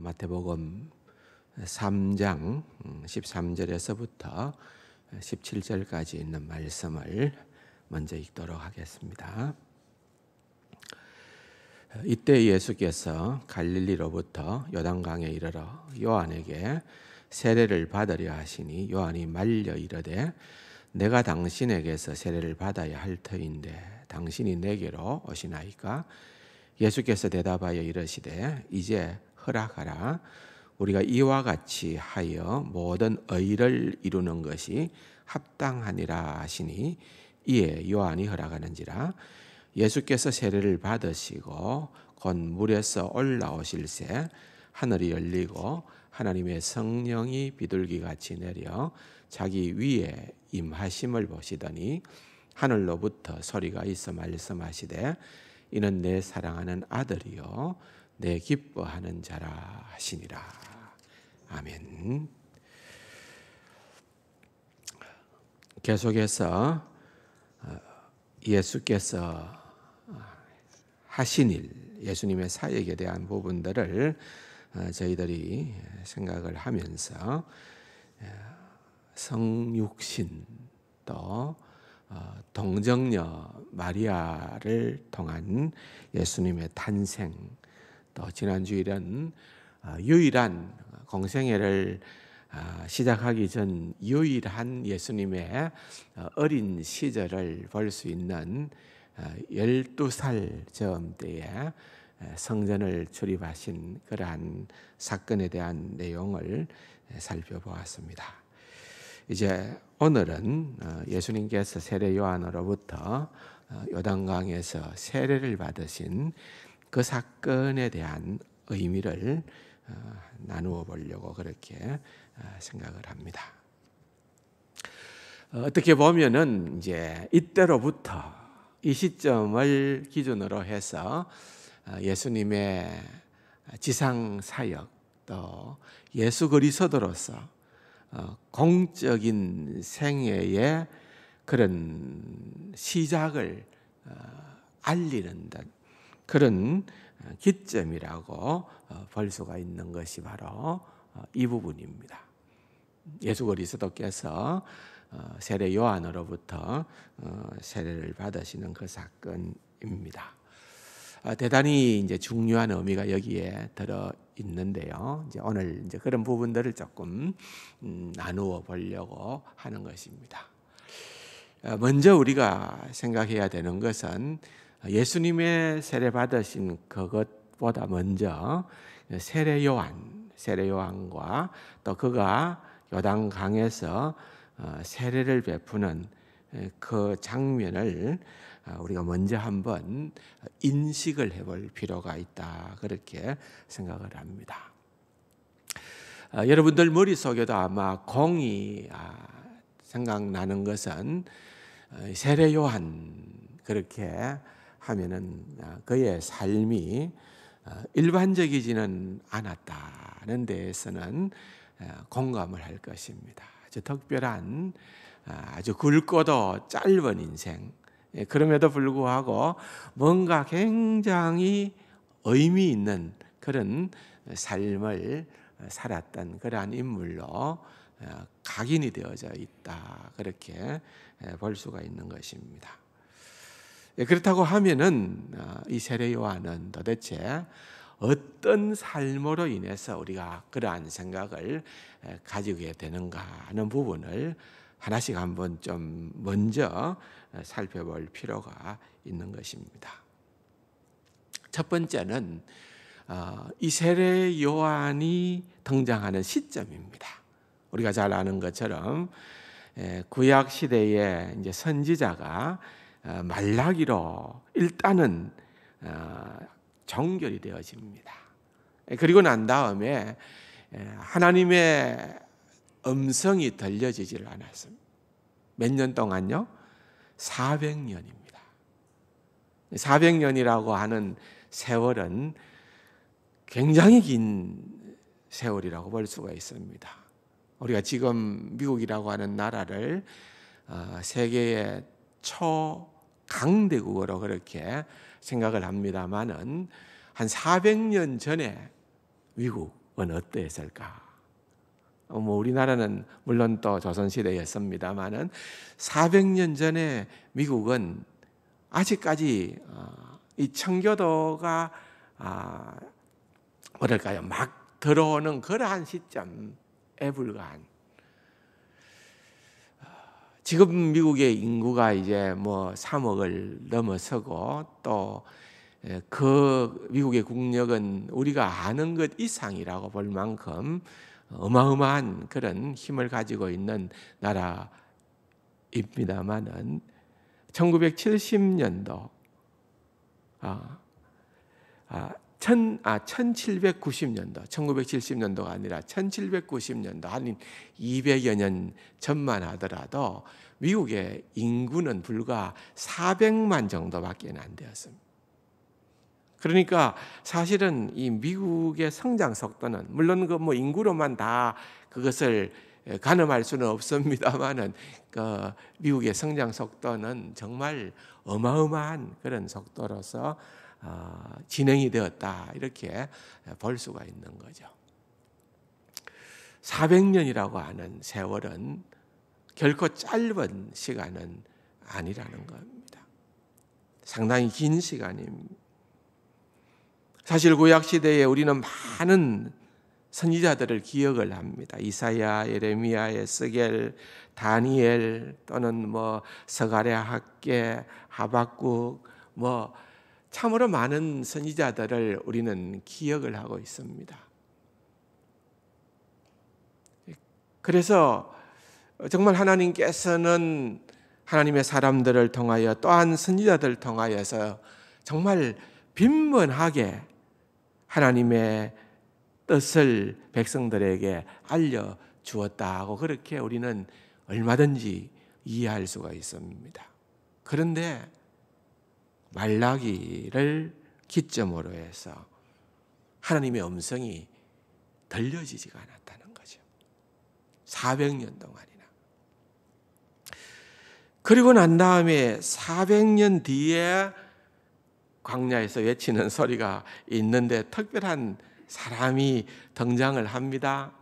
마태복음 3장 13절에서부터 음, 17절까지 있는 말씀을 먼저 읽도록 하겠습니다. 이때 예수께서 갈릴리로부터 요단강에 이르러 요한에게 세례를 받으려 하시니 요한이 말려 이르되 내가 당신에게서 세례를 받아야 할 터인데 당신이 내게로 오시나이까 예수께서 대답하여 이르시되 이제 허락하라. 우리가 이와 같이 하여 모든 의를 이루는 것이 합당하니라 하시니 이에 요한이 허락하는지라 예수께서 세례를 받으시고 곧 물에서 올라오실새 하늘이 열리고 하나님의 성령이 비둘기같이 내려 자기 위에 임하심을 보시더니 하늘로부터 소리가 있어 말씀하시되 이는 내 사랑하는 아들이요 내 기뻐하는 자라 하시니라. 아멘. 계속해서 어, 예수께서 어, 하신 일, 예수님의 사역에 대한 부분들을 어, 저희들이 생각을 하면서 성육신 또 동정녀 마리아를 통한 예수님의 탄생 또 지난주일은 아, 유일한 공생애를 아, 시작하기 전 유일한 예수님의 어, 어린 시절을 볼 수 있는 12살 어, 저음 때에 성전을 출입하신 그러한 사건에 대한 내용을 살펴보았습니다. 이제 오늘은 어, 예수님께서 세례 요한으로부터 요단강에서 세례를 받으신 그 사건에 대한 의미를 어, 나누어 보려고 그렇게 어, 생각을 합니다. 어, 어떻게 보면은 이제 이때로부터 이 시점을 기준으로 해서 예수님의 지상 사역 또 예수 그리스도로서 공적인 생애의 그런 시작을 알리는 듯 그런 어, 기점이라고 어, 볼 수가 있는 것이 바로 어, 이 부분입니다. 예수 그리스도께서 세례 요한으로부터 세례를 받으시는 그 사건입니다. 아, 대단히 이제 중요한 의미가 여기에 들어 있는데요. 이제 오늘 이제 그런 부분들을 조금 음, 나누어 보려고 하는 것입니다. 먼저 우리가 생각해야 되는 것은 예수님의 세례 받으신 그것보다 먼저 세례 요한, 세례 요한과 또 그가 요단강에서 어, 세례를 베푸는 그 장면을 어, 우리가 먼저 한번 인식을 해볼 필요가 있다 그렇게 생각을 합니다. 어, 여러분들 머릿속에도 아마 공이 아, 생각나는 것은 세례 요한 그렇게 하면은 아, 그의 삶이 어, 일반적이지는 않았다는 데에서는 어, 공감을 할 것입니다. 아주 특별한 어, 아주 굵고도 짧은 인생. 예, 그럼에도 불구하고 뭔가 굉장히 의미 있는 그런 삶을 살았던 그러한 인물로 각인이 되어져 있다. 그렇게 볼 수가 있는 것입니다. 예, 그렇다고 하면은 아, 이 세례 요한은 도대체 어떤 삶으로 인해서 우리가 그러한 생각을 가지게 되는가 하는 부분을 하나씩 한번 좀 먼저 살펴볼 필요가 있는 것입니다. 첫 번째는 어, 이 세례 요한이 등장하는 시점입니다. 우리가 잘 아는 것처럼 구약 시대에 이제 선지자가 어, 말라기로 일단은 어, 정결이 되어집니다. 그리고 난 다음에 하나님의 음성이 들려지질 않았습니다. 몇 년 동안요? 400년입니다. 400년이라고 하는 세월은 굉장히 긴 세월이라고 볼 수가 있습니다. 우리가 지금 미국이라고 하는 나라를 어, 세계의 초 강대국으로 그렇게 생각을 합니다만은 한 400년 전에 미국은 어땠을까? 어, 뭐 우리나라는 물론 또 조선 시대였습니다만은 400년 전에 미국은 아직까지 어, 이 청교도가 아, 뭐랄까요 막 들어오는 그러한 시점에 불과한 지금 미국의 인구가 이제 뭐 3억을 넘어서고 또그 예, 미국의 국력은 우리가 아는 것 이상이라고 볼 만큼 어마어마한 그런 힘을 가지고 있는 나라입니다만은 1970년도 아, 아 천, 아, 1790년도, 1970년도가 아니라 1790년도, 한 200여 년 전만 하더라도 미국의 인구는 불과 400만 정도밖에 안 되었습니다. 그러니까 사실은 이 미국의 성장 속도는 물론 그 뭐 인구로만 다 그것을 가늠할 수는 없습니다만은 그 미국의 성장 속도는 정말 어마어마한 그런 속도로서 아, 진행이 되었다 이렇게 볼 수가 있는 거죠. 400년이라고 하는 세월은 결코 짧은 시간은 아니라는 겁니다. 상당히 긴 시간입니다. 사실 구약 시대에 우리는 많은 선지자들을 기억을 합니다. 이사야, 예레미야, 에스겔, 다니엘 또는 뭐 서가랴 학계, 하박국 뭐 참으로 많은 선지자들을 우리는 기억을 하고 있습니다. 그래서 정말 하나님께서는 하나님의 사람들을 통하여 또한 선지자들을 통하여서 정말 빈번하게 하나님의 뜻을 백성들에게 알려 주었다고 그렇게 우리는 얼마든지 이해할 수가 있습니다. 그런데 말라기를 기점으로 해서 하나님의 음성이 들려지지가 않았다는 거죠. 400년 동안이나. 그리고 난 다음에 400년 뒤에 광야에서 외치는 소리가 있는데 특별한 사람이 등장을 합니다.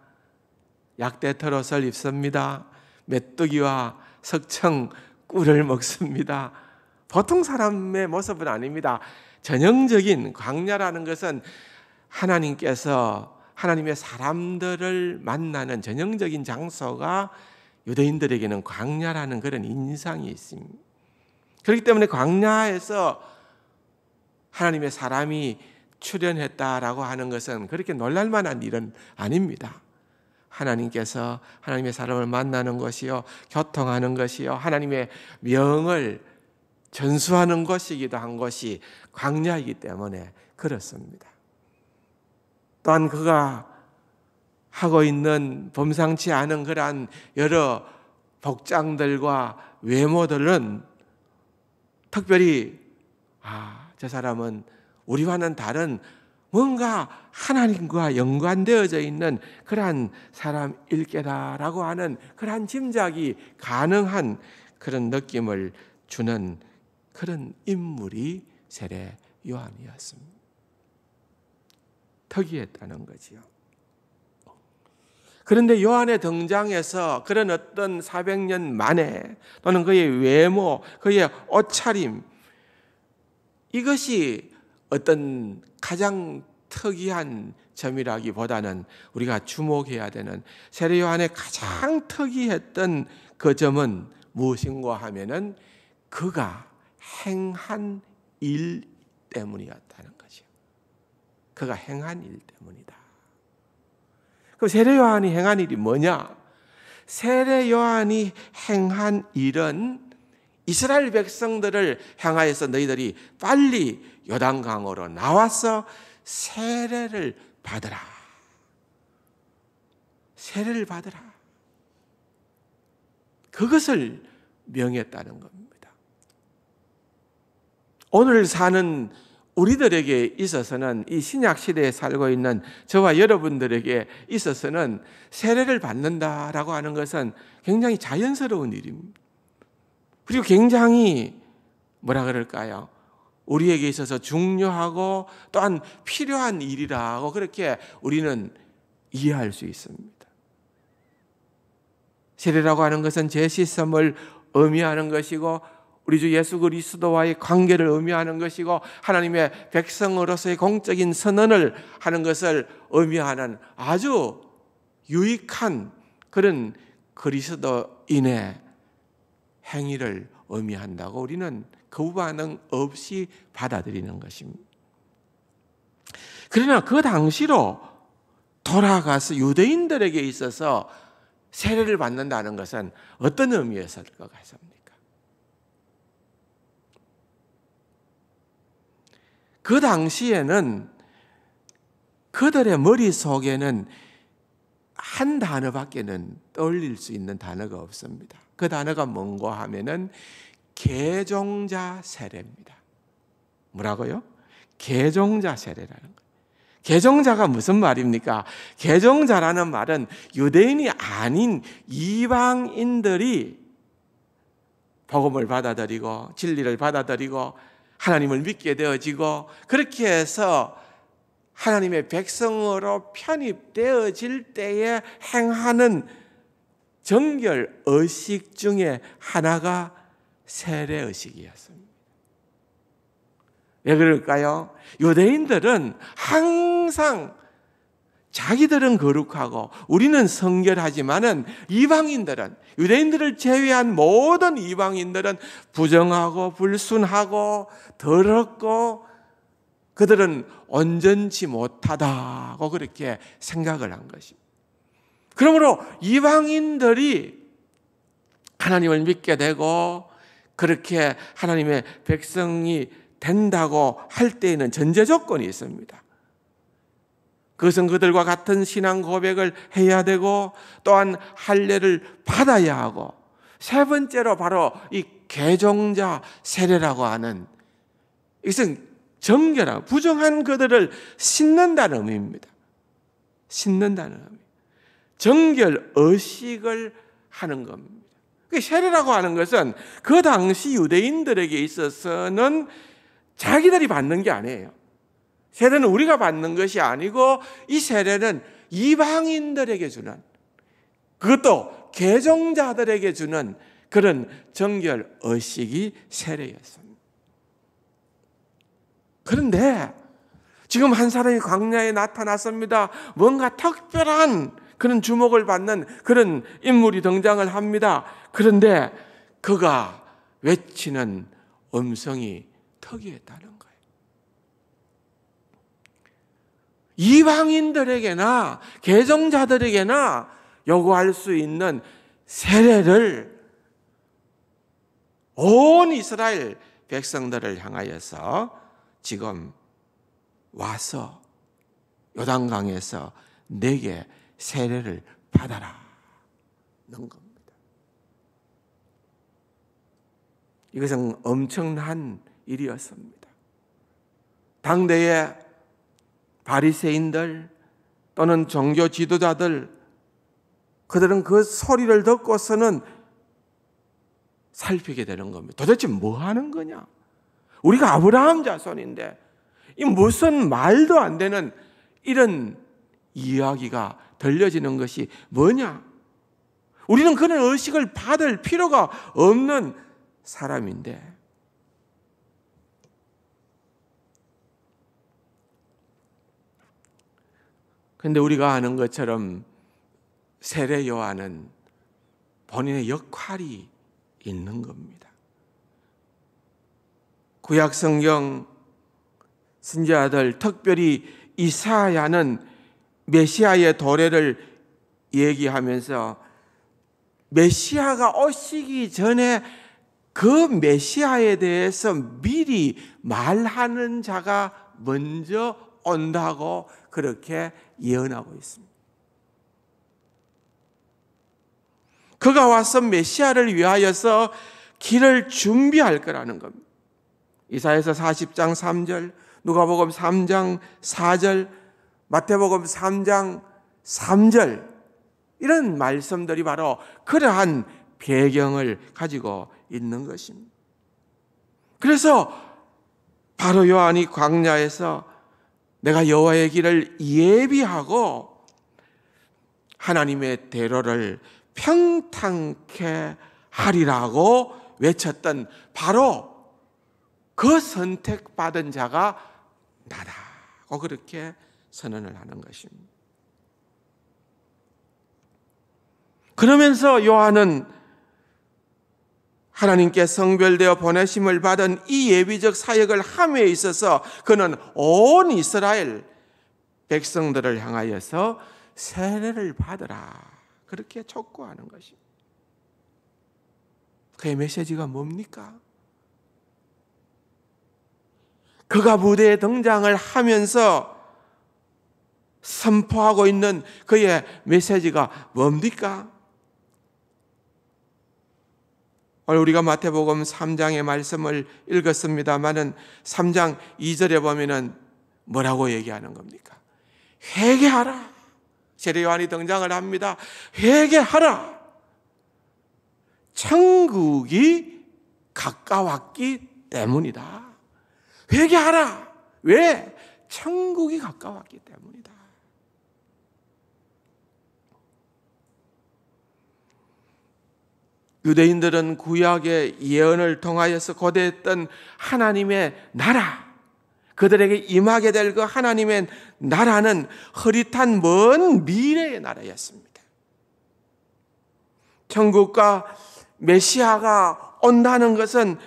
약대 털옷을 입습니다. 메뚜기와 석청 꿀을 먹습니다. 보통 사람의 모습은 아닙니다. 전형적인 광야라는 것은 하나님께서 하나님의 사람들을 만나는 전형적인 장소가 유대인들에게는 광야라는 그런 인상이 있습니다. 그렇기 때문에 광야에서 하나님의 사람이 출연했다라고 하는 것은 그렇게 놀랄 만한 일은 아닙니다. 하나님께서 하나님의 사람을 만나는 것이요, 교통하는 것이요, 하나님의 명을 전수하는 것이기도 한 것이 광야이기 때문에 그렇습니다. 또한 그가 하고 있는 범상치 않은 그러한 여러 복장들과 외모들은 특별히 아, 저 사람은 우리와는 다른 뭔가 하나님과 연관되어져 있는 그러한 사람일게다라고 하는 그러한 짐작이 가능한 그런 느낌을 주는 그런 인물이 세례 요한이었습니다. 특이했다는 거지요. 그런데 요한의 등장에서 그런 어떤 400년 만에 또는 그의 외모, 그의 옷차림, 이것이 어떤 가장 특이한 점이라기보다는 우리가 주목해야 되는 세례 요한의 가장 특이했던 그 점은 무엇인가 하면은 그가 행한 일 때문이었다는 거죠. 그가 행한 일 때문이다. 그 세례 요한이 행한 일이 뭐냐? 세례 요한이 행한 일은 이스라엘 백성들을 향하여서 너희들이 빨리 요단강으로 나와서 세례를 받으라. 세례를 받으라. 그것을 명했다는 겁니다. 오늘 사는 우리들에게 있어서는 이 신약 시대에 살고 있는 저와 여러분들에게 있어서는 세례를 받는다라고 하는 것은 굉장히 자연스러운 일입니다. 그리고 굉장히 뭐라 그럴까요? 우리에게 있어서 중요하고 또한 필요한 일이라고 그렇게 우리는 이해할 수 있습니다. 세례라고 하는 것은 제시스을 의미하는 것이고 우리 주 예수 그리스도와의 관계를 의미하는 것이고 하나님의 백성으로서의 공적인 선언을 하는 것을 의미하는 아주 유익한 그런 그리스도인의 행위를 의미한다고 우리는 거부반응 없이 받아들이는 것입니다. 그러나 그 당시로 돌아가서 유대인들에게 있어서 세례를 받는다는 것은 어떤 의미였을 것 같습니다. 그 당시에는 그들의 머릿속에는 한 단어밖에는 떠올릴 수 있는 단어가 없습니다. 그 단어가 뭔고 하면은 개종자 세례입니다. 뭐라고요? 개종자 세례라는 거예요. 개종자가 무슨 말입니까? 개종자라는 말은 유대인이 아닌 이방인들이 복음을 받아들이고 진리를 받아들이고 하나님을 믿게 되어지고 그렇게 해서 하나님의 백성으로 편입되어질 때에 행하는 정결 의식 중에 하나가 세례 의식이었습니다. 왜 그럴까요? 유대인들은 항상 자기들은 거룩하고 우리는 성결하지만은 이방인들은 유대인들을 제외한 모든 이방인들은 부정하고 불순하고 더럽고 그들은 온전치 못하다고 그렇게 생각을 한 것입니다. 그러므로 이방인들이 하나님을 믿게 되고 그렇게 하나님의 백성이 된다고 할 때에는 전제 조건이 있습니다. 그것은 그들과 같은 신앙 고백을 해야 되고 또한 할례를 받아야 하고 세 번째로 바로 이 개종자 세례라고 하는 이것은 정결하고 부정한 그들을 씻는다는 의미입니다. 씻는다는 의미. 정결 의식을 하는 겁니다. 그 세례라고 하는 것은 그 당시 유대인들에게 있어서는 자기들이 받는 게 아니에요. 세례는 우리가 받는 것이 아니고 이 세례는 이방인들에게 주는 그것도 개종자들에게 주는 그런 정결 의식이 세례였습니다. 그런데 지금 한 사람이 광야에 나타났습니다. 뭔가 특별한 그런 주목을 받는 그런 인물이 등장을 합니다. 그런데 그가 외치는 음성이 특이했다는 이방인들에게나 개정자들에게나 요구할 수 있는 세례를 온 이스라엘 백성들을 향하여서 지금 와서 요단강에서 내게 세례를 받아라 는 겁니다. 이것은 엄청난 일이었습니다. 당대에 바리새인들 또는 종교 지도자들 그들은 그 소리를 듣고서는 살피게 되는 겁니다. 도대체 뭐 하는 거냐? 우리가 아브라함 자손인데 이 무슨 말도 안 되는 이런 이야기가 들려지는 것이 뭐냐? 우리는 그런 의식을 받을 필요가 없는 사람인데 그런데 우리가 아는 것처럼 세례 요한은 본인의 역할이 있는 겁니다. 구약 성경 신자들 특별히 이사야는 메시아의 도래를 얘기하면서 메시아가 오시기 전에 그 메시아에 대해서 미리 말하는 자가 먼저 온다고 그렇게 예언하고 있습니다. 그가 와서 메시아를 위하여서 길을 준비할 거라는 겁니다. 이사에서 40장 3절, 누가복음 3장 4절, 마태복음 3장 3절 이런 말씀들이 바로 그러한 배경을 가지고 있는 것입니다. 그래서 바로 요한이 광야에서 내가 여호와의 길을 예비하고 하나님의 대로를 평탄케 하리라고 외쳤던 바로 그 선택받은 자가 나다고 그렇게 선언을 하는 것입니다. 그러면서 요한은 하나님께 성별되어 보내심을 받은 이 예비적 사역을 함에 있어서 그는 온 이스라엘 백성들을 향하여서 세례를 받으라. 그렇게 촉구하는 것입니다. 그의 메시지가 뭡니까? 그가 무대에 등장을 하면서 선포하고 있는 그의 메시지가 뭡니까? 오늘 우리가 마태복음 3장의 말씀을 읽었습니다만은 3장 2절에 보면은 뭐라고 얘기하는 겁니까? 회개하라. 세례 요한이 등장을 합니다. 회개하라. 천국이 가까웠기 때문이다. 회개하라. 왜? 천국이 가까웠기 때문이다. 유대인들은 구약의 예언을 통하여서 거대했던 하나님의 나라, 그들에게 임하게 될 그 하나님의 나라는 흐릿한먼 미래의 나라였습니다. 천국과 메시아가 온다는 것은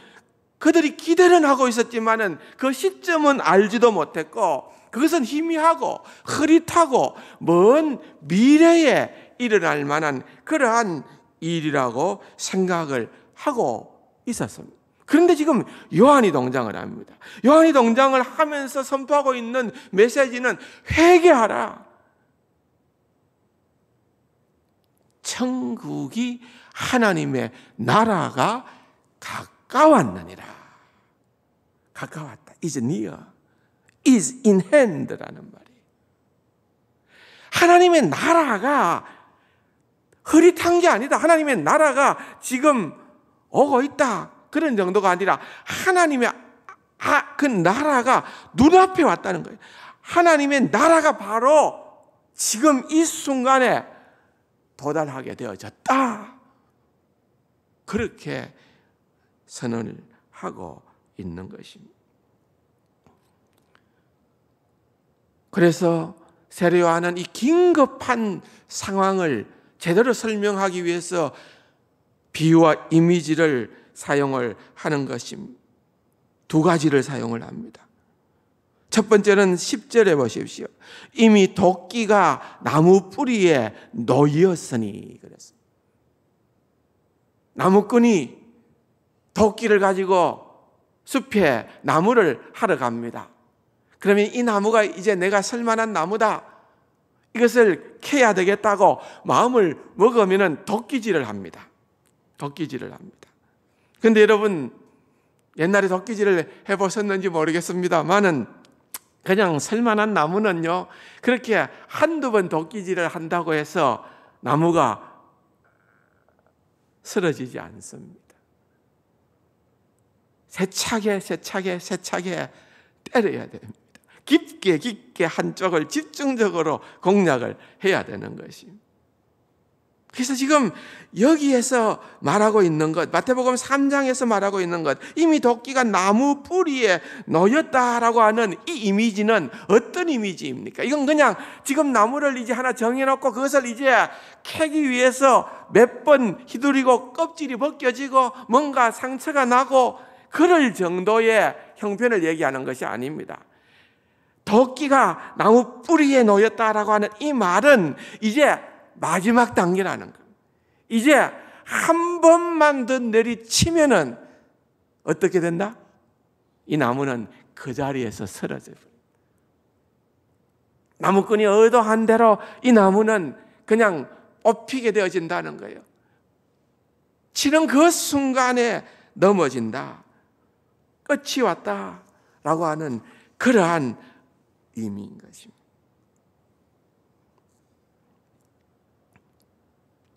그들이 기대는 하고 있었지만그 시점은 알지도 못했고 그것은 희미하고 흐릿하고 먼 미래에 일어날 만한 그러한 일이라고 생각을 하고 있었습니다. 그런데 지금 요한이 동장을 합니다. 요한이 동장을 하면서 선포하고 있는 메시지는 회개하라. 천국이 하나님의 나라가 가까웠느니라. 가까웠다. is near. is in hand라는 말이. 하나님의 나라가 흐릿한 게 아니다. 하나님의 나라가 지금 오고 있다. 그런 정도가 아니라 하나님의 아, 그 나라가 눈앞에 왔다는 거예요. 하나님의 나라가 바로 지금 이 순간에 도달하게 되어졌다. 그렇게 선언을 하고 있는 것입니다. 그래서 세례요한은 이 긴급한 상황을 제대로 설명하기 위해서 비유와 이미지를 사용을 하는 것입니다. 두 가지를 사용을 합니다. 첫 번째는 10절에 보십시오. 이미 도끼가 나무 뿌리에 놓였으니 그랬습니다 나무꾼이 도끼를 가지고 숲에 나무를 하러 갑니다. 그러면 이 나무가 이제 내가 설 만한 나무다. 이것을 캐야 되겠다고 마음을 먹으면 덕기질을 합니다. 덕기질을 합니다. 근데 여러분, 옛날에 덕기질을 해보셨는지 모르겠습니다만은 그냥 살만한 나무는요, 그렇게 한두 번 덕기질을 한다고 해서 나무가 쓰러지지 않습니다. 세차게, 세차게, 세차게 때려야 됩니다. 깊게 깊게 한쪽을 집중적으로 공략을 해야 되는 것이. 그래서 지금 여기에서 말하고 있는 것, 마태복음 3장에서 말하고 있는 것, 이미 도끼가 나무 뿌리에 놓였다라고 하는 이 이미지는 어떤 이미지입니까? 이건 그냥 지금 나무를 이제 하나 정해놓고 그것을 이제 캐기 위해서 몇 번 휘두르고 껍질이 벗겨지고 뭔가 상처가 나고 그럴 정도의 형편을 얘기하는 것이 아닙니다. 도끼가 나무 뿌리에 놓였다라고 하는 이 말은 이제 마지막 단계라는 거. 이제 한 번만 더 내리치면은 어떻게 된다? 이 나무는 그 자리에서 쓰러져 버 나무꾼이 의도한 대로 이 나무는 그냥 업히게 되어진다는 거예요. 치는 그 순간에 넘어진다. 끝이 왔다라고 하는 그러한 의미인 것입니다.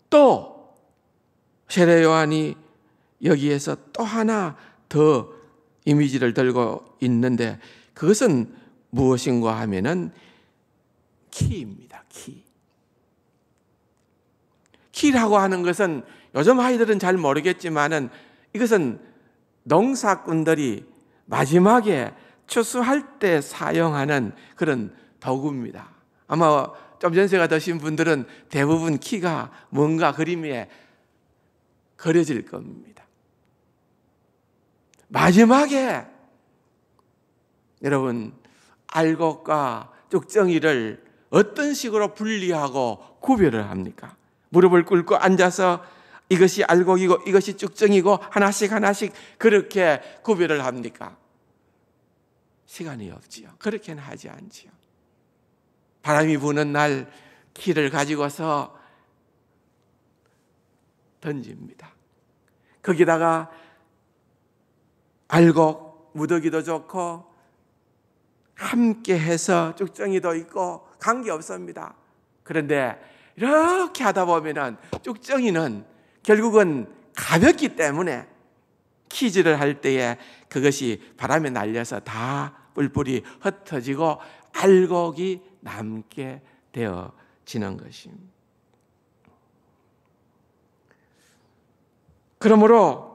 또 세례 요한이 여기에서 또 하나 더 이미지를 들고 있는데 그것은 무엇인가 하면은 키입니다. 키. 키라고 하는 것은 요즘 아이들은 잘 모르겠지만은 이것은 농사꾼들이 마지막에 추수할 때 사용하는 그런 도구입니다. 아마 좀 연세가 드신 분들은 대부분 키가 뭔가 그림에 그려질 겁니다. 마지막에 여러분 알곡과 쪽정이를 어떤 식으로 분리하고 구별을 합니까? 무릎을 꿇고 앉아서 이것이 알곡이고 이것이 쭉정이고 하나씩 하나씩 그렇게 구별을 합니까? 시간이 없지요. 그렇게는 하지 않지요. 바람이 부는 날 키를 가지고서 던집니다. 거기다가 알곡, 무더기도 좋고 함께 해서 쭉정이도 있고 관계 없습니다. 그런데 이렇게 하다 보면은 쭉정이는 결국은 가볍기 때문에 키즈를 할 때에 그것이 바람에 날려서 다 뿔뿔이 흩어지고 알곡이 남게 되어지는 것입니다. 그러므로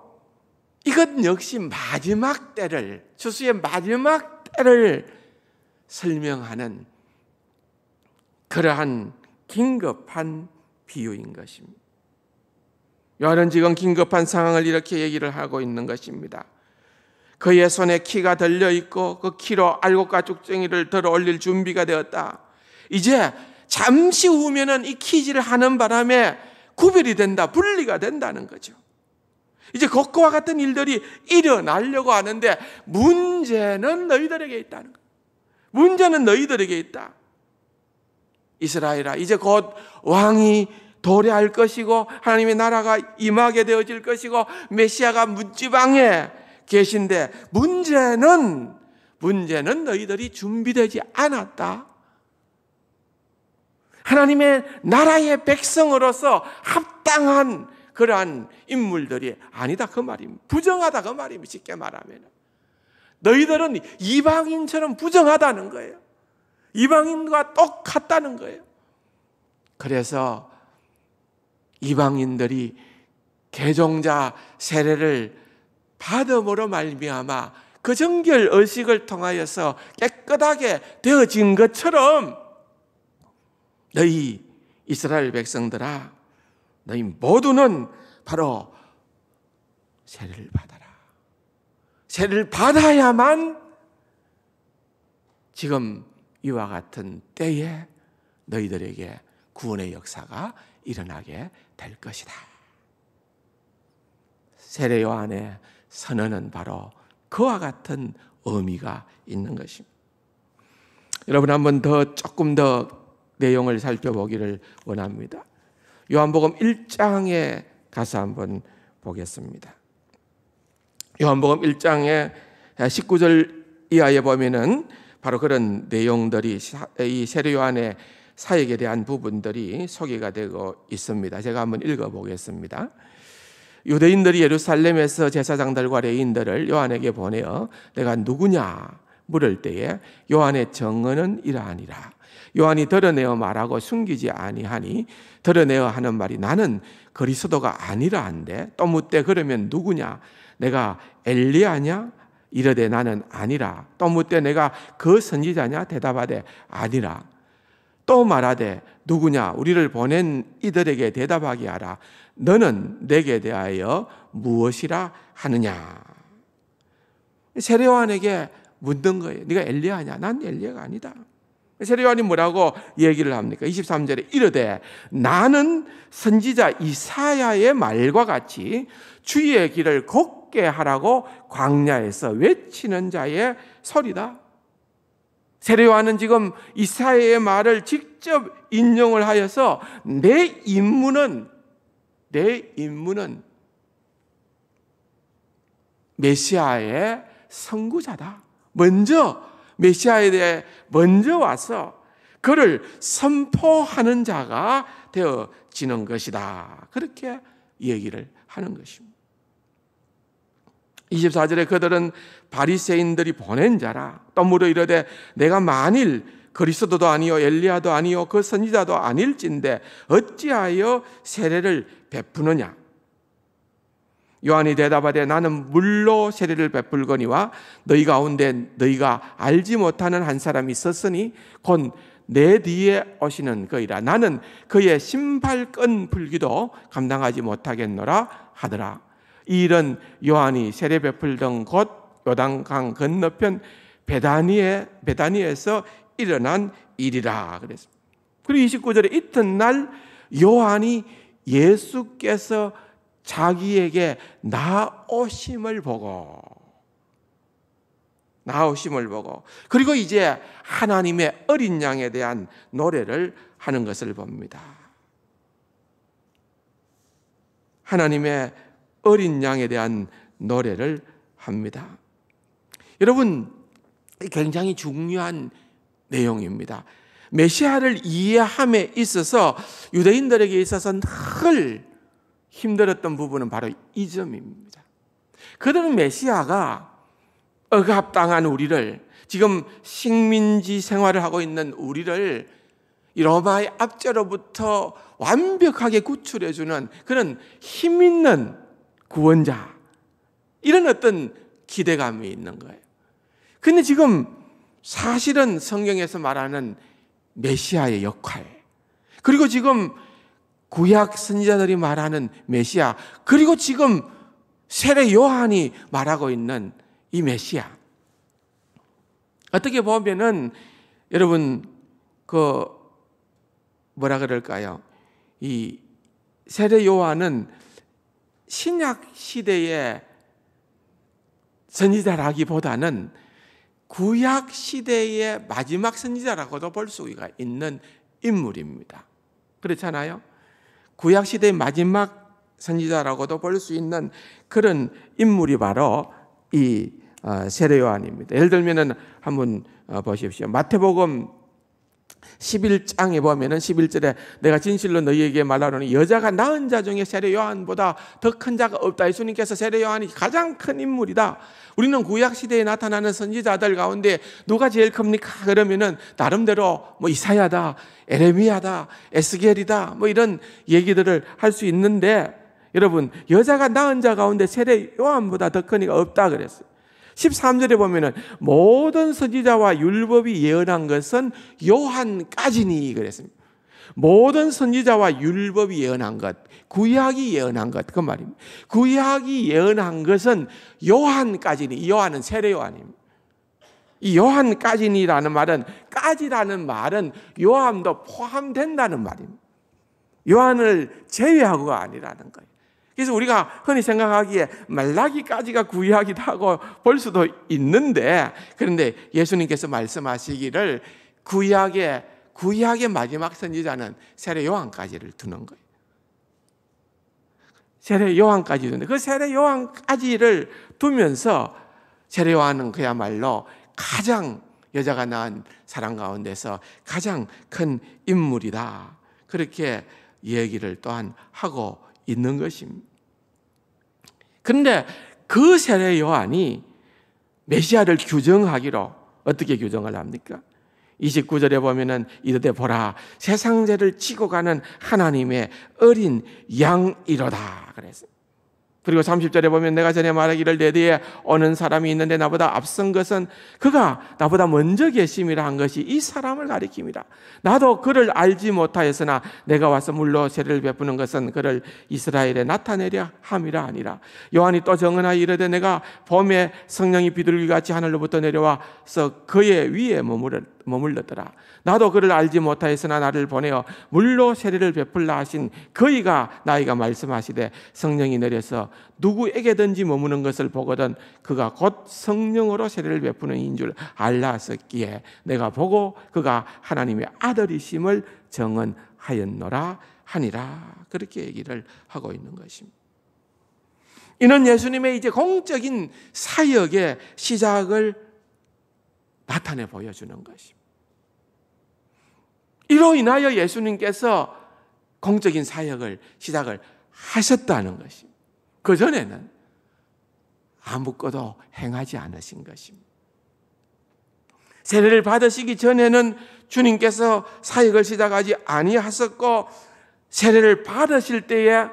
이것 역시 마지막 때를 추수의 마지막 때를 설명하는 그러한 긴급한 비유인 것입니다. 요한은 지금 긴급한 상황을 이렇게 얘기를 하고 있는 것입니다. 그의 손에 키가 들려 있고 그 키로 알곡가죽쟁이를 들어 올릴 준비가 되었다. 이제 잠시 후면은 이 키질을 하는 바람에 구별이 된다, 분리가 된다는 거죠. 이제 그와 같은 일들이 일어나려고 하는데 문제는 너희들에게 있다는 거. 문제는 너희들에게 있다. 이스라엘아, 이제 곧 왕이 도래할 것이고 하나님의 나라가 임하게 되어질 것이고 메시아가 문지방에 계신데 문제는 문제는 너희들이 준비되지 않았다. 하나님의 나라의 백성으로서 합당한 그러한 인물들이 아니다 그 말입니다. 부정하다 그 말입니다. 쉽게 말하면 너희들은 이방인처럼 부정하다는 거예요. 이방인과 똑같다는 거예요. 그래서 이방인들이 개종자 세례를 받음으로 말미암아 그 정결 의식을 통하여서 깨끗하게 되어진 것처럼 너희 이스라엘 백성들아 너희 모두는 바로 세를 례 받아라. 세를 례 받아야만 지금 이와 같은 때에 너희들에게 구원의 역사가 일어나게 될 것이다. 세례 요한의 선언은 바로 그와 같은 의미가 있는 것입니다. 여러분 한번더 조금 더 내용을 살펴보기를 원합니다. 요한복음 1장에 가서 한번 보겠습니다. 요한복음 1장의 19절 이하에 보면은 바로 그런 내용들이 이 세례 요한의 사역에 대한 부분들이 소개가 되고 있습니다. 제가 한번 읽어 보겠습니다. 유대인들이 예루살렘에서 제사장들과 레인들을 요한에게 보내어 내가 누구냐 물을 때에 요한의 정언은 이러하니라. 요한이 드러내어 말하고 숨기지 아니하니 드러내어 하는 말이 나는 그리스도가 아니라 한데 또 묻되 그러면 누구냐 내가 엘리아냐 이르되 나는 아니라 또 묻되 내가 그 선지자냐 대답하되 아니라 또 말하되 누구냐 우리를 보낸 이들에게 대답하게 하라 너는 내게 대하여 무엇이라 하느냐 세례요한에게 묻는 거예요 네가 엘리야냐 난 엘리야가 아니다 세례요한이 뭐라고 얘기를 합니까 23절에 이르되 나는 선지자 이사야의 말과 같이 주의 길을 곱게 하라고 광야에서 외치는 자의 소리다 세례요한은 지금 이사야의 말을 직접 인용을 하여서 내 임무는 내 임무는 메시아의 선구자다. 먼저 메시아에 대해 먼저 와서 그를 선포하는 자가 되어지는 것이다. 그렇게 얘기를 하는 것입니다. 24절에 그들은 바리새인들이 보낸 자라 떠물어 이르되 내가 만일 그리스도도 아니요 엘리야도 아니요 그 선지자도 아닐진데 어찌하여 세례를 베푸느냐 요한이 대답하되 나는 물로 세례를 베풀거니와 너희 가운데 너희가 알지 못하는 한 사람이 있었으니 곧 내 뒤에 오시는 그이라 나는 그의 신발끈 불기도 감당하지 못하겠노라 하더라 이런 요한이 세례 베풀던 곳 요단강 건너편 베다니에 베다니에서 일어난 일이라 그랬습니다. 그리고 29절에 이튿날 요한이 예수께서 자기에게 나오심을 보고 나오심을 보고 그리고 이제 하나님의 어린 양에 대한 노래를 하는 것을 봅니다. 하나님의 어린 양에 대한 노래를 합니다. 여러분, 굉장히 중요한 내용입니다. 메시아를 이해함에 있어서 유대인들에게 있어서 늘 힘들었던 부분은 바로 이 점입니다. 그들은 메시아가 억압당한 우리를 지금 식민지 생활을 하고 있는 우리를 로마의 압제로부터 완벽하게 구출해주는 그런 힘있는 구원자. 이런 어떤 기대감이 있는 거예요. 근데 지금 사실은 성경에서 말하는 메시아의 역할. 그리고 지금 구약 선지자들이 말하는 메시아. 그리고 지금 세례 요한이 말하고 있는 이 메시아. 어떻게 보면은 여러분 그 뭐라 그럴까요? 이 세례 요한은 신약 시대의 선지자라기보다는 구약 시대의 마지막 선지자라고도 볼 수가 있는 인물입니다. 그렇잖아요? 구약 시대의 마지막 선지자라고도 볼 수 있는 그런 인물이 바로 이 어, 세례 요한입니다. 예를 들면은 한번 어, 보십시오. 마태복음 11장에 보면은 11절에 내가 진실로 너희에게 말하노니 여자가 낳은 자 중에 세례 요한보다 더 큰 자가 없다. 예수님께서 세례 요한이 가장 큰 인물이다. 우리는 구약 시대에 나타나는 선지자들 가운데 누가 제일 큽니까? 그러면은 나름대로 뭐 이사야다, 에레미야다, 에스겔이다 뭐 이런 얘기들을 할 수 있는데 여러분 여자가 낳은 자 가운데 세례 요한보다 더 큰 이가 없다 그랬어요. 13절에 보면은 모든 선지자와 율법이 예언한 것은 요한까지니 그랬습니다. 모든 선지자와 율법이 예언한 것, 구약이 예언한 것, 그 말입니다. 구약이 예언한 것은 요한까지니, 요한은 세례요한입니다. 이 요한까지니라는 말은, 까지라는 말은 요한도 포함된다는 말입니다. 요한을 제외하고가 아니라는 거예요. 그래서 우리가 흔히 생각하기에 말라기까지가 구이하기도 하고 볼 수도 있는데 그런데 예수님께서 말씀하시기를 구약의 구약의 마지막 선지자는 세례 요한까지를 두는 거예요. 세례 요한까지 두는데 그 세례 요한까지를 두면서 세례 요한은 그야말로 가장 여자가 낳은 사람 가운데서 가장 큰 인물이다. 그렇게 얘기를 또한 하고 있는 것입니다. 그런데 그 세례 요한이 메시아를 규정하기로 어떻게 규정을 합니까? 29절에 보면은 이르되 보라 세상죄를 지고 가는 하나님의 어린 양이로다 그랬어요. 그리고 30절에 보면 내가 전에 말하기를 내 뒤에 오는 사람이 있는데 나보다 앞선 것은 그가 나보다 먼저 계심이라 한 것이 이 사람을 가리킵니다. 나도 그를 알지 못하였으나 내가 와서 물로 세를 베푸는 것은 그를 이스라엘에 나타내려 함이라 아니라 요한이 또 정언하 이르되 내가 봄에 성령이 비둘기같이 하늘로부터 내려와서 그의 위에 머무를 머물렀더라. 나도 그를 알지 못하였으나 나를 보내어 물로 세례를 베풀라 하신 그이가 나이가 말씀하시되 성령이 내려서 누구에게든지 머무는 것을 보거든 그가 곧 성령으로 세례를 베푸는 인줄 알라었기에 내가 보고 그가 하나님의 아들이심을 정언하였노라 하니라 그렇게 얘기를 하고 있는 것입니다. 이는 예수님의 이제 공적인 사역의 시작을 나타내 보여주는 것입니다. 이로 인하여 예수님께서 공적인 사역을 시작을 하셨다는 것입니다. 그전에는 아무것도 행하지 않으신 것입니다. 세례를 받으시기 전에는 주님께서 사역을 시작하지 아니하셨고 세례를 받으실 때에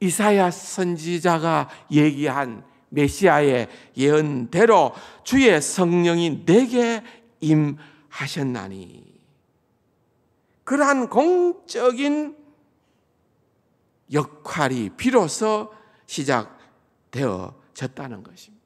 이사야 선지자가 얘기한 메시아의 예언대로 주의 성령이 내게 임하셨나니. 그러한 공적인 역할이 비로소 시작되어졌다는 것입니다.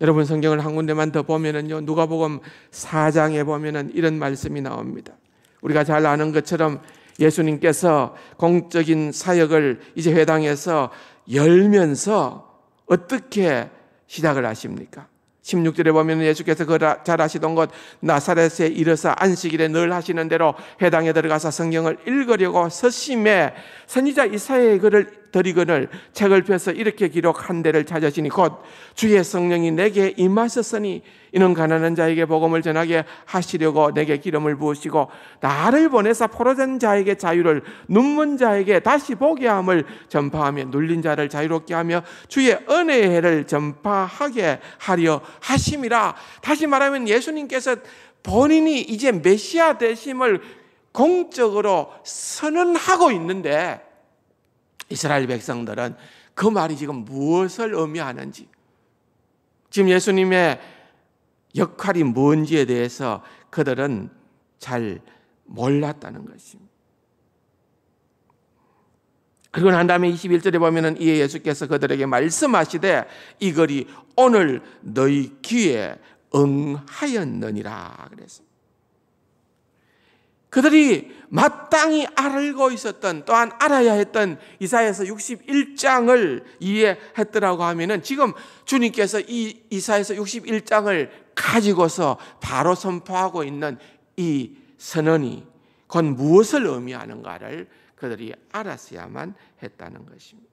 여러분 성경을 한 군데만 더 보면은요. 누가복음 4장에 보면은 이런 말씀이 나옵니다. 우리가 잘 아는 것처럼 예수님께서 공적인 사역을 이제 회당에서 열면서 어떻게 시작을 하십니까? 16절에 보면 예수께서 그잘 하시던 것 나사렛에 이르사 안식일에 늘 하시는 대로 해당에 들어가서 성경을 읽으려고 서심에 선지자 이사의 글을 드리거늘 책을 펴서 이렇게 기록한 데를 찾으시니 곧 주의 성령이 내게 임하셨으니 이는 가난한 자에게 복음을 전하게 하시려고 내게 기름을 부으시고 나를 보내사 포로된 자에게 자유를 눈먼 자에게 다시 보게 함을 전파하며 눌린 자를 자유롭게 하며 주의 은혜의 해를 전파하게 하려 하심이라 다시 말하면 예수님께서 본인이 이제 메시아 되심을 공적으로 선언하고 있는데 이스라엘 백성들은 그 말이 지금 무엇을 의미하는지 지금 예수님의 역할이 뭔지에 대해서 그들은 잘 몰랐다는 것입니다. 그리고 난 다음에 21절에 보면은 이에 예수께서 그들에게 말씀하시되 이거이 오늘 너희 귀에 응하였느니라 그랬습니다. 그들이 마땅히 알고 있었던 또한 알아야 했던 이사에서 61장을 이해했더라고 하면은 지금 주님께서 이 이사에서 61장을 가지고서 바로 선포하고 있는 이 선언이 곧 무엇을 의미하는가를 그들이 알았어야만 했다는 것입니다.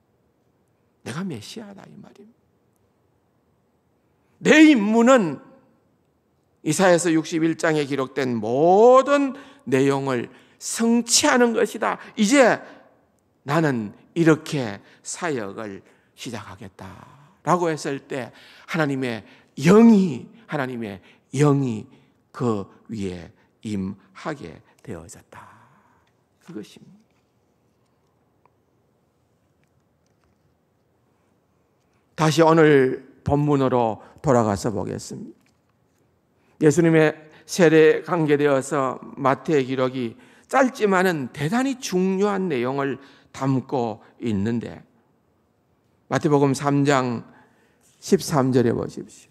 내가 메시아다 이 말입니다. 내 임무는 이사에서 61장에 기록된 모든 내용을 성취하는 것이다. 이제 나는 이렇게 사역을 시작하겠다. 라고 했을 때 하나님의 영이, 하나님의 영이 그 위에 임하게 되어졌다. 그것입니다. 다시 오늘 본문으로 돌아가서 보겠습니다. 예수님의 세례에 관계되어서 마태의 기록이 짧지만은 대단히 중요한 내용을 담고 있는데 마태복음 3장 13절에 보십시오.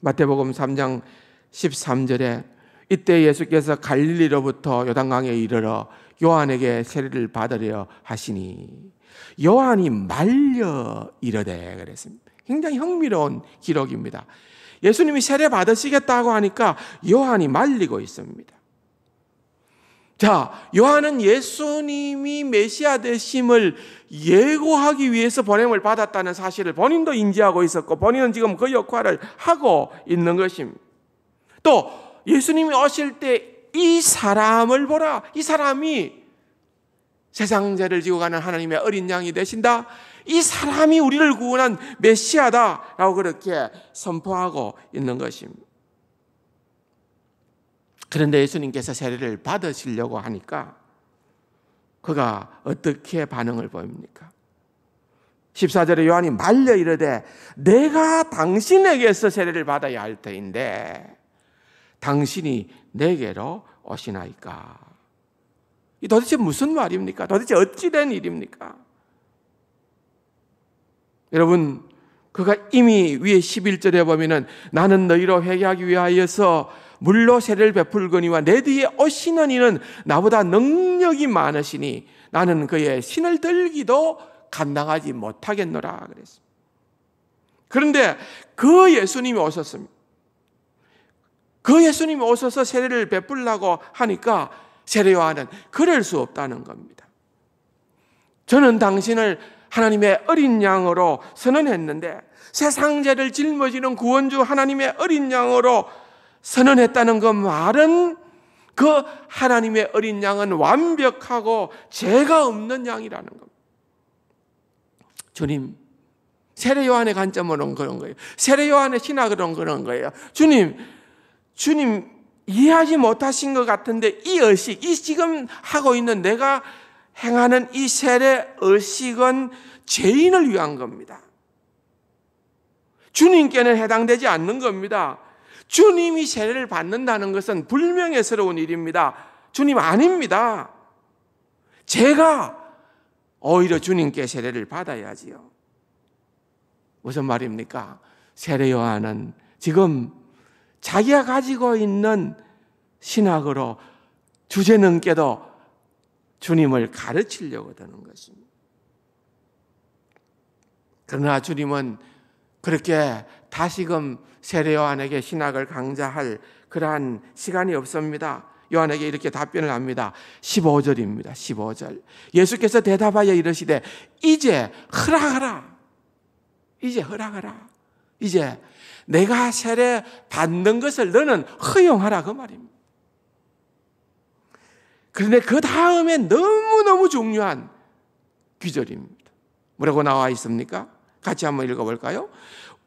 마태복음 3장 13절에 이때 예수께서 갈릴리로부터 요단강에 이르러 요한에게 세례를 받으려 하시니 요한이 말려 이르되 그랬습니다. 굉장히 흥미로운 기록입니다. 예수님이 세례 받으시겠다고 하니까 요한이 말리고 있습니다. 자, 요한은 예수님이 메시아 되심을 예고하기 위해서 보냄을 받았다는 사실을 본인도 인지하고 있었고 본인은 지금 그 역할을 하고 있는 것입니다. 또 예수님이 오실 때 이 사람을 보라. 이 사람이 세상죄를 지고 가는 하나님의 어린 양이 되신다. 이 사람이 우리를 구원한 메시아다라고 그렇게 선포하고 있는 것입니다. 그런데 예수님께서 세례를 받으시려고 하니까 그가 어떻게 반응을 보입니까? 14절에 요한이 말려 이르되 내가 당신에게서 세례를 받아야 할 때인데 당신이 내게로 오시나이까. 이 도대체 무슨 말입니까? 도대체 어찌 된 일입니까? 여러분, 그가 이미 위에 11절에 보면은 나는 너희로 회개하기 위하여서 물로 세를 례 베풀거니와 내 뒤에 오시는 이는 나보다 능력이 많으시니 나는 그의 신을 들기도 감당하지 못하겠노라 그랬습니다. 그런데 그 예수님이 오셨습니다. 그 예수님이 오셔서 세례를 베풀라고 하니까 세례요한은 그럴 수 없다는 겁니다. 저는 당신을 하나님의 어린 양으로 선언했는데 세상 죄를 짊어지는 구원주 하나님의 어린 양으로 선언했다는 그 말은 그 하나님의 어린 양은 완벽하고 죄가 없는 양이라는 겁니다. 주님, 세례 요한의 관점으로는 그런 거예요. 세례 요한의 신학으로는 그런 거예요. 주님, 주님 이해하지 못하신 것 같은데 이 의식, 이 지금 하고 있는 내가 행하는 이 세례 의식은 죄인을 위한 겁니다. 주님께는 해당되지 않는 겁니다. 주님이 세례를 받는다는 것은 불명예스러운 일입니다. 주님 아닙니다. 제가 오히려 주님께 세례를 받아야지요. 무슨 말입니까? 세례 요한은 지금 자기가 가지고 있는 신학으로 주제넘게도 주님을 가르치려고 드는 것입니다. 그러나 주님은 그렇게 다시금 세례 요한에게 신학을 강자할 그러한 시간이 없습니다. 요한에게 이렇게 답변을 합니다. 15절입니다. 15절. 예수께서 대답하여 이르시되 이제 허락하라. 이제 허락하라. 이제 내가 세례 받는 것을 너는 허용하라 그 말입니다. 그런데 그 다음에 너무너무 중요한 귀절입니다. 뭐라고 나와 있습니까? 같이 한번 읽어볼까요?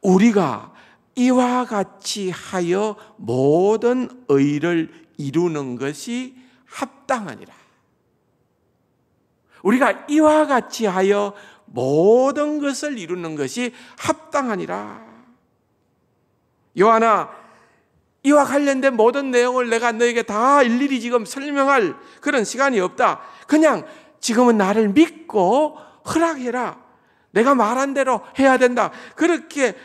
우리가 이와 같이 하여 모든 의를 이루는 것이 합당하니라. 우리가 이와 같이 하여 모든 것을 이루는 것이 합당하니라. 요하나 이와 관련된 모든 내용을 내가 너에게 다 일일이 지금 설명할 그런 시간이 없다. 그냥 지금은 나를 믿고 허락해라. 내가 말한 대로 해야 된다. 그렇게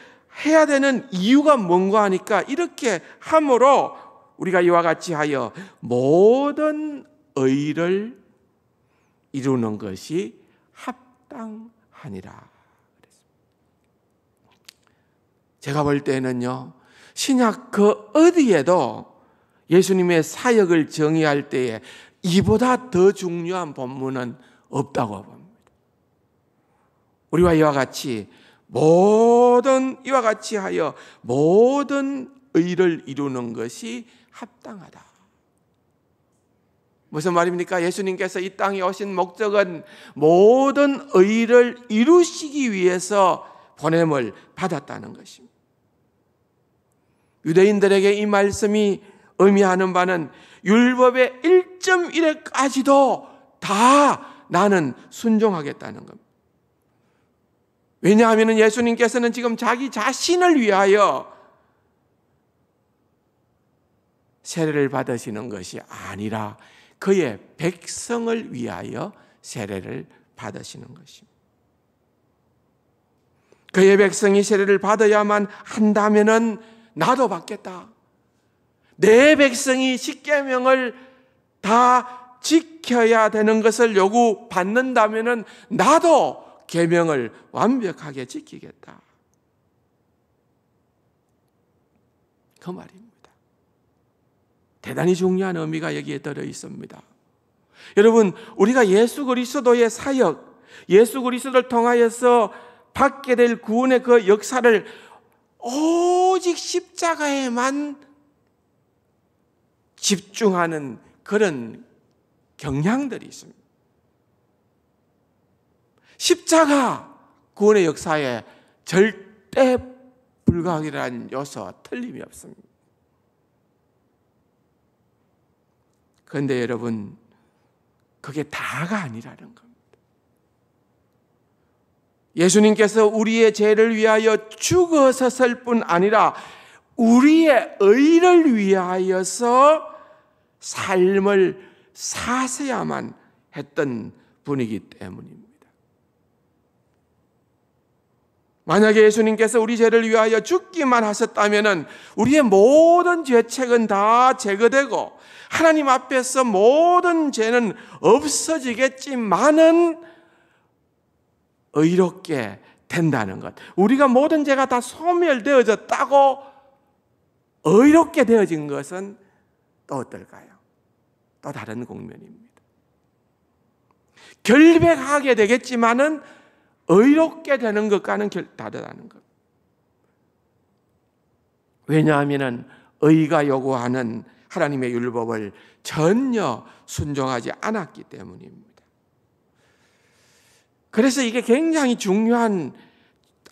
해야 되는 이유가 뭔가 하니까 이렇게 함으로 우리가 이와 같이 하여 모든 의를 이루는 것이 합당하니라. 제가 볼 때는요, 신약 그 어디에도 예수님의 사역을 정의할 때에 이보다 더 중요한 본문은 없다고 봅니다. 우리와 이와 같이 모든 이와 같이 하여 모든 의를 이루는 것이 합당하다. 무슨 말입니까? 예수님께서 이 땅에 오신 목적은 모든 의를 이루시기 위해서 보냄을 받았다는 것입니다. 유대인들에게 이 말씀이 의미하는 바는 율법의 1.1회까지도 다 나는 순종하겠다는 겁니다. 왜냐하면 예수님께서는 지금 자기 자신을 위하여 세례를 받으시는 것이 아니라 그의 백성을 위하여 세례를 받으시는 것입니다. 그의 백성이 세례를 받아야만 한다면은 나도 받겠다. 내 백성이 십계명을 다 지켜야 되는 것을 요구 받는다면은 나도 계명을 완벽하게 지키겠다. 그 말입니다. 대단히 중요한 의미가 여기에 들어 있습니다. 여러분, 우리가 예수 그리스도의 사역, 예수 그리스도를 통하여서 받게 될 구원의 그 역사를 오직 십자가에만 집중하는 그런 경향들이 있습니다. 십자가 구원의 역사에 절대 불가하기라 요소와 틀림이 없습니다. 그런데 여러분, 그게 다가 아니라는 겁니다. 예수님께서 우리의 죄를 위하여 죽으셨을 뿐 아니라 우리의 의를 위하여서 삶을 사세야만 했던 분이기 때문입니다. 만약에 예수님께서 우리 죄를 위하여 죽기만 하셨다면 우리의 모든 죄책은 다 제거되고 하나님 앞에서 모든 죄는 없어지겠지만은 의롭게 된다는 것. 우리가 모든 죄가 다 소멸되어졌다고 의롭게 되어진 것은 또 어떨까요? 또 다른 공면입니다. 결백하게 되겠지만은 의롭게 되는 것과는 다르다는 것. 왜냐하면 의가 요구하는 하나님의 율법을 전혀 순종하지 않았기 때문입니다. 그래서 이게 굉장히 중요한,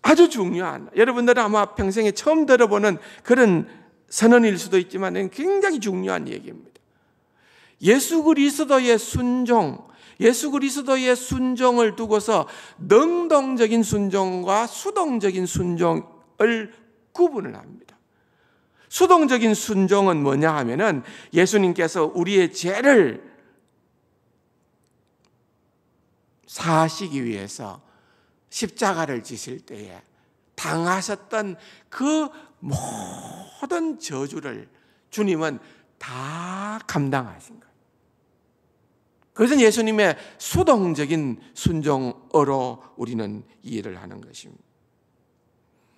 아주 중요한, 여러분들은 아마 평생에 처음 들어보는 그런 선언일 수도 있지만 굉장히 중요한 얘기입니다. 예수 그리스도의 순종, 예수 그리스도의 순종을 두고서 능동적인 순종과 수동적인 순종을 구분을 합니다. 수동적인 순종은 뭐냐 하면은 예수님께서 우리의 죄를 사시기 위해서 십자가를 지실 때에 당하셨던 그 모든 저주를 주님은 다 감당하신 거예요. 그것은 예수님의 수동적인 순종으로 우리는 이해를 하는 것입니다.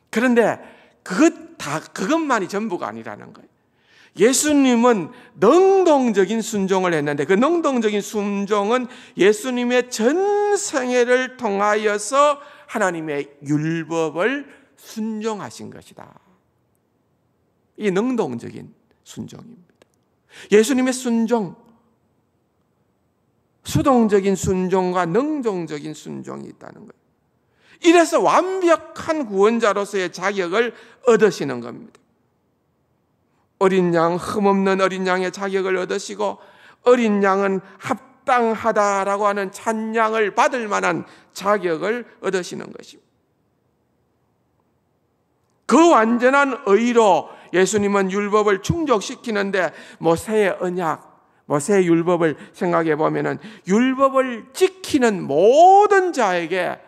그런데 그것 다, 그것만이 전부가 아니라는 거예요. 예수님은 능동적인 순종을 했는데 그 능동적인 순종은 예수님의 전 생애를 통하여서 하나님의 율법을 순종하신 것이다. 이 능동적인 순종입니다. 예수님의 순종, 수동적인 순종과 능동적인 순종이 있다는 거예요. 이래서 완벽한 구원자로서의 자격을 얻으시는 겁니다. 어린 양, 흠없는 어린 양의 자격을 얻으시고 어린 양은 합당하다라고 하는 찬양을 받을 만한 자격을 얻으시는 것입니다. 그 완전한 의로 예수님은 율법을 충족시키는데 모세의 뭐 언약, 모세의 뭐 율법을 생각해 보면 율법을 지키는 모든 자에게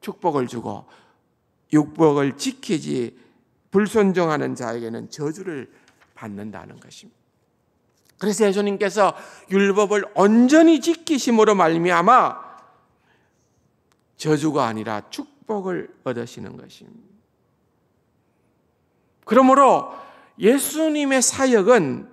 축복을 주고 육복을 지키지 불순종하는 자에게는 저주를 받는다는 것입니다. 그래서 예수님께서 율법을 온전히 지키심으로 말미암아 저주가 아니라 축복을 얻으시는 것입니다. 그러므로 예수님의 사역은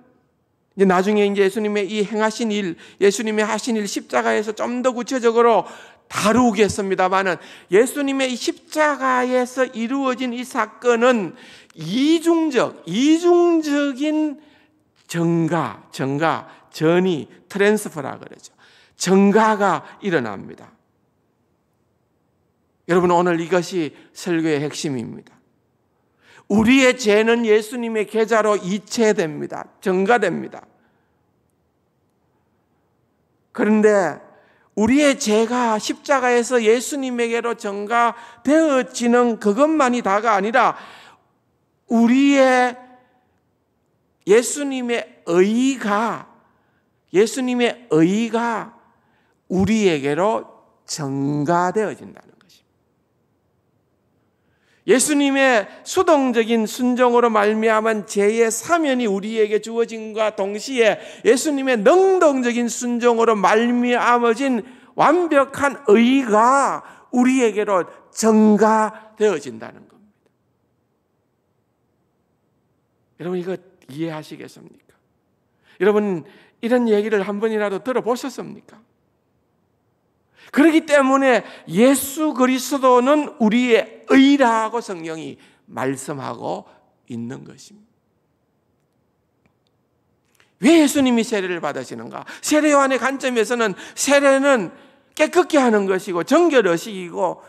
이제 나중에 이제 예수님의 이 행하신 일, 예수님의 하신 일 십자가에서 좀 더 구체적으로 다루겠습니다만은 예수님의 십자가에서 이루어진 이 사건은 이중적, 이중적인 정가, 정가, 전이, 트랜스퍼라 그러죠. 정가가 일어납니다. 여러분, 오늘 이것이 설교의 핵심입니다. 우리의 죄는 예수님의 계좌로 이체됩니다. 정가됩니다. 그런데 우리의 죄가 십자가에서 예수님에게로 전가되어지는 그것만이 다가 아니라 우리의 예수님의 의가 예수님의 의가 우리에게로 전가되어진다는 예수님의 수동적인 순종으로 말미암은 죄의 사면이 우리에게 주어진과 동시에 예수님의 능동적인 순종으로 말미암아진 완벽한 의가 우리에게로 증가되어진다는 겁니다. 여러분 이거 이해하시겠습니까? 여러분 이런 얘기를 한 번이라도 들어보셨습니까? 그렇기 때문에 예수 그리스도는 우리의 의라고 성경이 말씀하고 있는 것입니다. 왜 예수님이 세례를 받으시는가? 세례 요한의 관점에서는 세례는 깨끗게 하는 것이고 정결 의식이고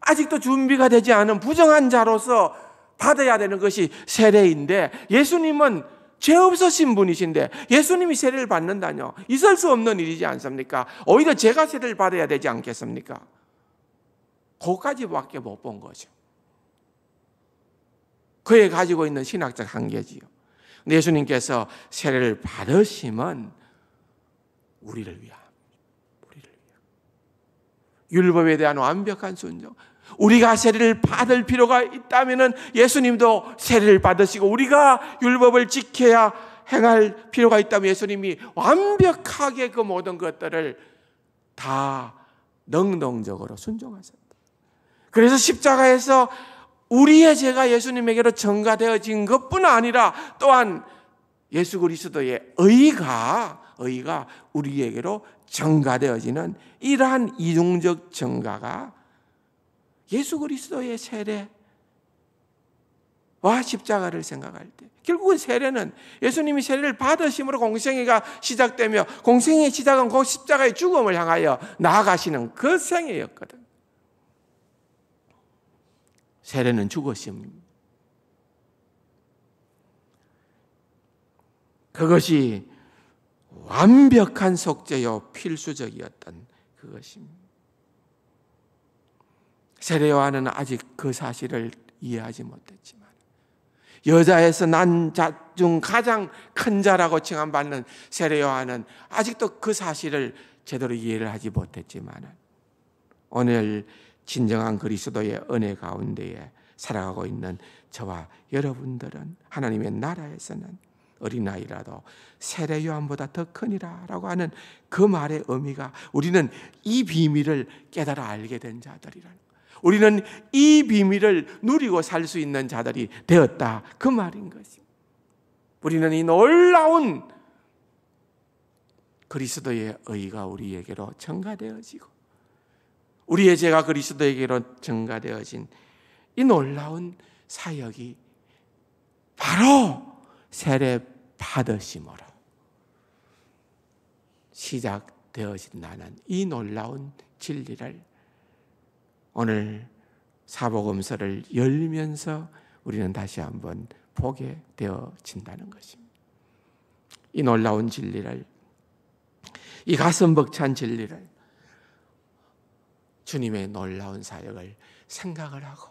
아직도 준비가 되지 않은 부정한 자로서 받아야 되는 것이 세례인데 예수님은 죄 없으신 분이신데 예수님이 세례를 받는다뇨. 있을 수 없는 일이지 않습니까? 오히려 제가 세례를 받아야 되지 않겠습니까? 그까지밖에 것못본 거죠. 그에 가지고 있는 신학적 한계지요. 예수님께서 세례를 받으심은 우리를 위함, 우리를 위함. 율법에 대한 완벽한 순종. 우리가 세례를 받을 필요가 있다면 예수님도 세례를 받으시고 우리가 율법을 지켜야 행할 필요가 있다면 예수님이 완벽하게 그 모든 것들을 다 능동적으로 순종하세요. 그래서 십자가에서 우리의 죄가 예수님에게로 전가되어진 것뿐 아니라 또한 예수 그리스도의 의가 의가 우리에게로 전가되어지는 이러한 이중적 전가가 예수 그리스도의 세례와 십자가를 생각할 때 결국은 세례는 예수님이 세례를 받으심으로 공생애가 시작되며 공생애의 시작은 곧 십자가의 죽음을 향하여 나아가시는 그 생애였거든. 세례는 죽었습니다. 그것이 완벽한 속죄요 필수적이었던 그것입니다. 세례 요한은 아직 그 사실을 이해하지 못했지만 여자에서 난 자 중 가장 큰 자라고 칭함받는 세례 요한은 아직도 그 사실을 제대로 이해를 하지 못했지만 오늘 진정한 그리스도의 은혜 가운데에 살아가고 있는 저와 여러분들은 하나님의 나라에서는 어린아이라도 세례 요한보다 더 크니라라고 하는 그 말의 의미가 우리는 이 비밀을 깨달아 알게 된 자들이라는 우리는 이 비밀을 누리고 살 수 있는 자들이 되었다 그 말인 것입니다. 우리는 이 놀라운 그리스도의 의가 우리에게로 전가되어지고 우리의 죄가 그리스도에게로 증가되어진 이 놀라운 사역이 바로 세례 받으심으로 시작되어진다는 이 놀라운 진리를 오늘 사복음서를 열면서 우리는 다시 한번 보게 되어진다는 것입니다. 이 놀라운 진리를, 이 가슴 벅찬 진리를 주님의 놀라운 사역을 생각을 하고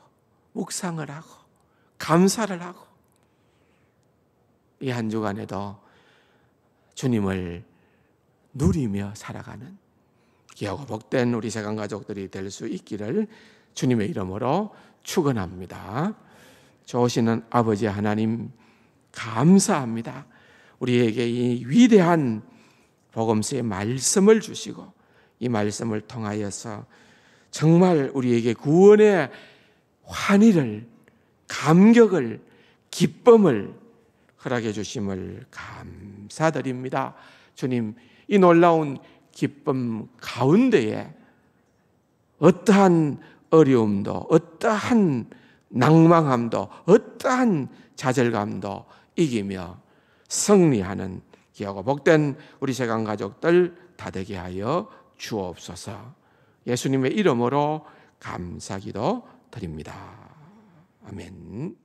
묵상을 하고 감사를 하고 이 한 주간에도 주님을 누리며 살아가는 기하고 복된 우리 세간 가족들이 될 수 있기를 주님의 이름으로 축원합니다. 좋으시는 아버지 하나님 감사합니다. 우리에게 이 위대한 복음서의 말씀을 주시고 이 말씀을 통하여서 정말 우리에게 구원의 환희를, 감격을, 기쁨을 허락해 주심을 감사드립니다. 주님, 이 놀라운 기쁨 가운데에 어떠한 어려움도, 어떠한 낭망함도, 어떠한 좌절감도 이기며 승리하는 기하고 복된 우리 세간 가족들 다 되게 하여 주옵소서. 예수님의 이름으로 감사기도 드립니다. 아멘.